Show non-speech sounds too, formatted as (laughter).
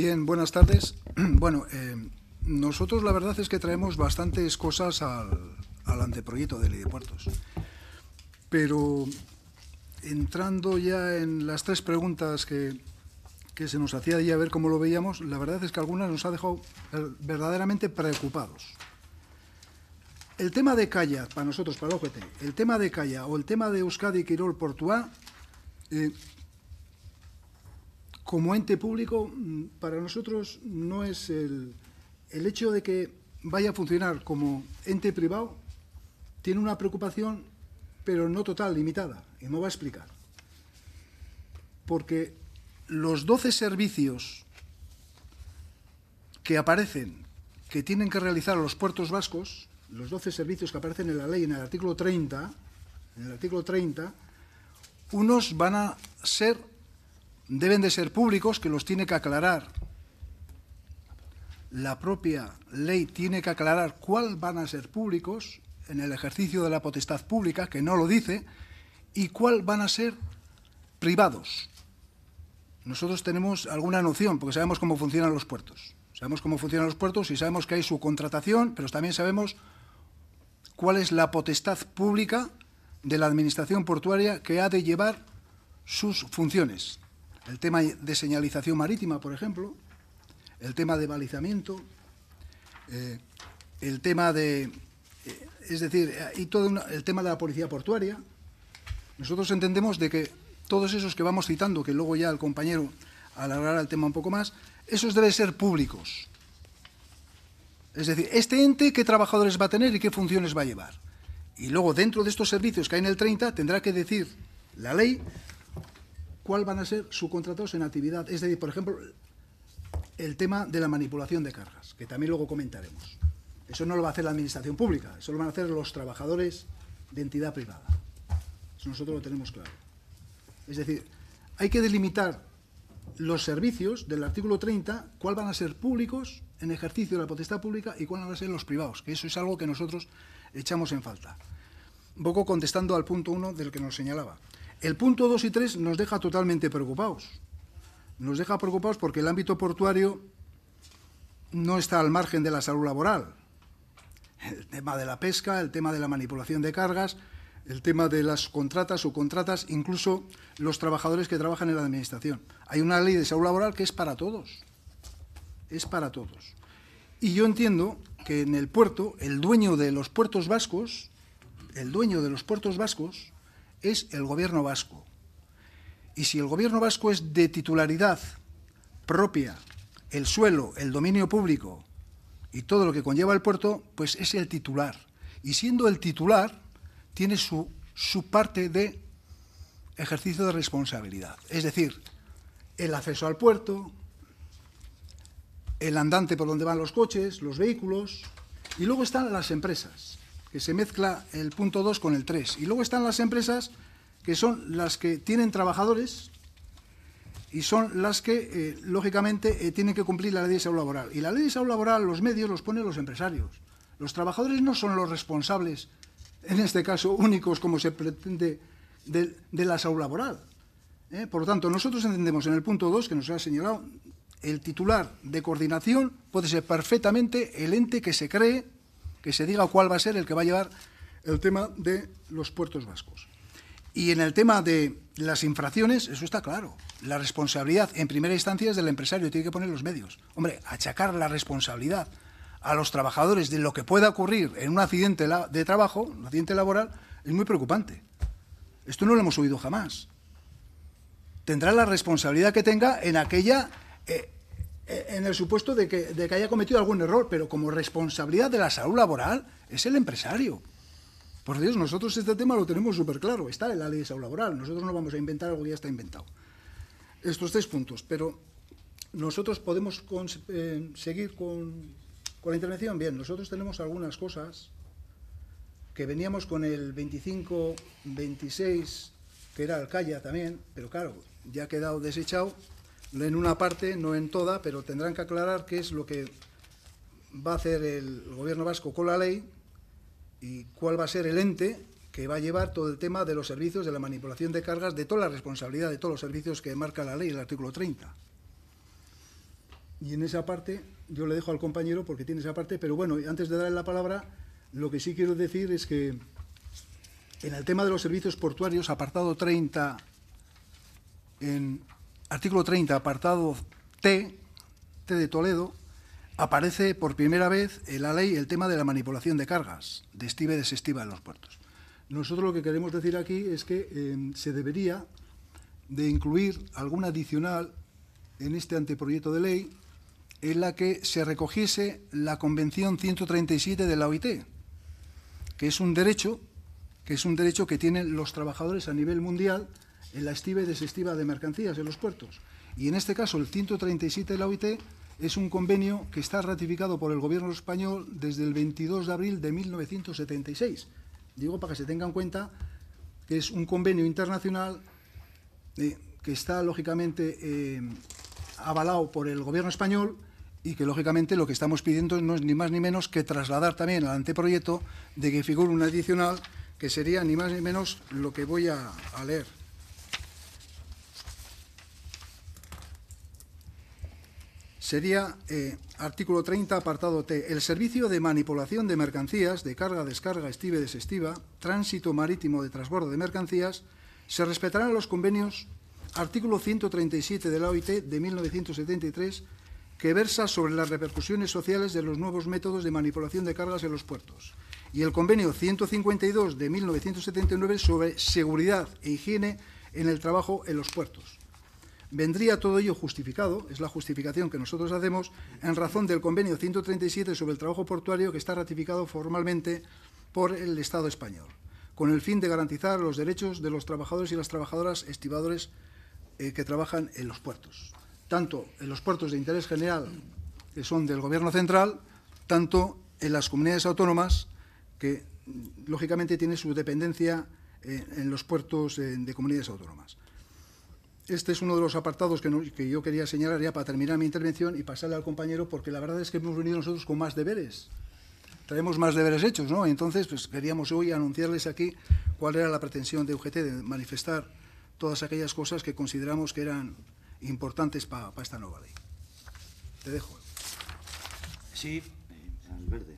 Bien, buenas tardes. (clears throat) Bueno, eh, nosotros la verdad es que traemos bastantes cosas al, anteproyecto de ley de puertos. Pero entrando ya en las tres preguntas que, se nos hacía y a ver cómo lo veíamos, la verdad es que algunas nos ha dejado eh, verdaderamente preocupados. El tema de Calla, para nosotros, para el OGT, el tema de Calla o el tema de Euskadi, Quirol, Portuá, eh, como ente público, mm, para nosotros no es el, el hecho de que vaya a funcionar como ente privado, tiene una preocupación, pero no total, limitada, y me va a explicar. Porque los 12 servicios que aparecen, que tienen que realizar los puertos vascos, los 12 servicios que aparecen en la ley en el artículo 30, en el artículo 30, unos van a ser deben de ser públicos, que los tiene que aclarar. La propia ley tiene que aclarar cuál van a ser públicos en el ejercicio de la potestad pública, que no lo dice, y cuál van a ser privados. Nosotros tenemos alguna noción, porque sabemos cómo funcionan los puertos. Sabemos cómo funcionan los puertos y sabemos que hay su contratación, pero también sabemos cuál es la potestad pública de la Administración portuaria que ha de llevar sus funciones el tema de señalización marítima, por ejemplo, el tema de balizamiento, eh, el tema de, eh, es decir, y todo el tema de la policía portuaria. Nosotros entendemos de que todos esos que vamos citando, que luego ya el compañero alargará el tema un poco más, esos deben ser públicos. Es decir, este ente, ¿qué trabajadores va a tener y qué funciones va a llevar? Y luego, dentro de estos servicios que hay en el 30, tendrá que decir la ley cuál van a ser sus contratos en actividad. Es decir, por ejemplo, el tema de la manipulación de cargas, que también luego comentaremos. Eso no lo va a hacer la administración pública, eso lo van a hacer los trabajadores de entidad privada. Eso nosotros lo tenemos claro. Es decir, hay que delimitar los servicios del artículo 30, cuál van a ser públicos en ejercicio de la potestad pública y cuáles van a ser los privados, que eso es algo que nosotros echamos en falta. Un poco contestando al punto 1 del que nos señalaba. El punto 2 y 3 nos deja totalmente preocupados. Nos deja preocupados porque el ámbito portuario no está al margen de la salud laboral. El tema de la pesca, el tema de la manipulación de cargas, el tema de las contratas, o contratas, incluso los trabajadores que trabajan en la administración. Hay una ley de salud laboral que es para todos. Es para todos. Y yo entiendo que en el puerto, el dueño de los puertos vascos, el dueño de los puertos vascos, es el gobierno vasco. Y si el gobierno vasco es de titularidad propia, el suelo, el dominio público y todo lo que conlleva el puerto, pues es el titular. Y siendo el titular, tiene su, su parte de ejercicio de responsabilidad. Es decir, el acceso al puerto, el andante por donde van los coches, los vehículos, y luego están las empresas que se mezcla el punto 2 con el 3. Y luego están las empresas que son las que tienen trabajadores y son las que, eh, lógicamente, eh, tienen que cumplir la ley de salud laboral. Y la ley de salud laboral, los medios los ponen los empresarios. Los trabajadores no son los responsables, en este caso únicos, como se pretende, de, la salud laboral. ¿eh? Por lo tanto, nosotros entendemos en el punto 2 que nos ha señalado, el titular de coordinación puede ser perfectamente el ente que se cree que se diga cuál va a ser el que va a llevar el tema de los puertos vascos. Y en el tema de las infracciones, eso está claro. La responsabilidad en primera instancia es del empresario, tiene que poner los medios. Hombre, achacar la responsabilidad a los trabajadores de lo que pueda ocurrir en un accidente de trabajo, un accidente laboral, es muy preocupante. Esto no lo hemos oído jamás. Tendrá la responsabilidad que tenga en aquella eh, eh, en el supuesto de que, haya cometido algún error, pero como responsabilidad de la salud laboral es el empresario. Por Dios, nosotros este tema lo tenemos súper claro. Está en la ley de salud laboral. Nosotros no vamos a inventar algo que ya está inventado. Estos tres puntos. Pero nosotros podemos eh, seguir con, con la intervención. Bien, nosotros tenemos algunas cosas que veníamos con el 25, 26, que era Alcaya también, pero claro, ya ha quedado desechado en una parte, no en toda, pero tendrán que aclarar qué es lo que va a hacer el gobierno vasco con la ley y cuál va a ser el ente que va a llevar todo el tema de los servicios, de la manipulación de cargas, de toda la responsabilidad de todos los servicios que marca la ley, el artículo 30. Y en esa parte, yo le dejo al compañero porque tiene esa parte, pero bueno, antes de darle la palabra, lo que sí quiero decir es que en el tema de los servicios portuarios, apartado 30 en artículo 30, apartado T, T de Toledo, aparece por primera vez en la ley el tema de la manipulación de cargas, de estiva y desestiva en los puertos. Nosotros lo que queremos decir aquí es que eh, se debería de incluir alguna adicional en este anteproyecto de ley en la que se recogiese la Convención 137 de la OIT, que es un derecho que es un derecho que tienen los trabajadores a nivel mundial en la estiva y desestiva de mercancías en los puertos. Y en este caso, el 137 de la OIT es un convenio que está ratificado por el gobierno español desde el 22 de abril de 1976. Digo para que se tenga en cuenta que es un convenio internacional eh, que está lógicamente eh, avalado por el gobierno español y que lógicamente lo que estamos pidiendo no es ni más ni menos que trasladar también al anteproyecto de que figure un adicional que sería ni más ni menos lo que voy a leer. sería eh, artículo 30, apartado T. El servicio de manipulación de mercancías, de carga, descarga, estive, desestiva, tránsito marítimo de transbordo de mercancías, se respetarán los convenios artículo 137 de la OIT de 1973, que versa sobre las repercusiones sociales de los nuevos métodos de manipulación de cargas en los puertos, y el convenio 152 de 1979 sobre seguridad e higiene en el trabajo en los puertos vendría todo ello justificado, es la justificación que nosotros hacemos, en razón del convenio 137 sobre el trabajo portuario que está ratificado formalmente por el Estado español, con el fin de garantizar los derechos de los trabajadores y las trabajadoras estibadores eh, que trabajan en los puertos, tanto en los puertos de interés general, que son del Gobierno central, tanto en las comunidades autónomas, que mm, lógicamente tiene su dependencia eh, en los puertos eh, de comunidades autónomas este es uno de los apartados que, yo quería señalar ya para terminar mi intervención y pasarle al compañero, porque la verdad es que hemos venido nosotros con más deberes. Traemos más deberes hechos, ¿no? Entonces, pues, queríamos hoy anunciarles aquí cuál era la pretensión de UGT de manifestar todas aquellas cosas que consideramos que eran importantes para esta nueva ley. Te dejo. Sí, eh,